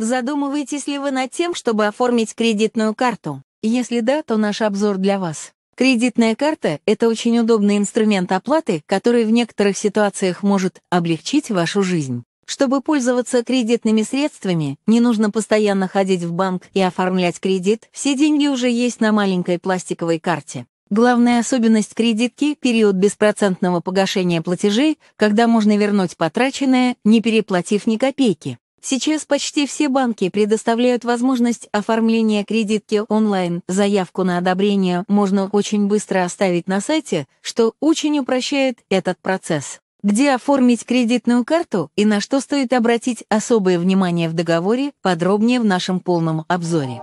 Задумываетесь ли вы над тем, чтобы оформить кредитную карту? Если да, то наш обзор для вас. Кредитная карта – это очень удобный инструмент оплаты, который в некоторых ситуациях может облегчить вашу жизнь. Чтобы пользоваться кредитными средствами, не нужно постоянно ходить в банк и оформлять кредит, все деньги уже есть на маленькой пластиковой карте. Главная особенность кредитки – период беспроцентного погашения платежей, когда можно вернуть потраченное, не переплатив ни копейки. Сейчас почти все банки предоставляют возможность оформления кредитки онлайн. Заявку на одобрение можно очень быстро оставить на сайте, что очень упрощает этот процесс. Где оформить кредитную карту и на что стоит обратить особое внимание в договоре, подробнее в нашем полном обзоре.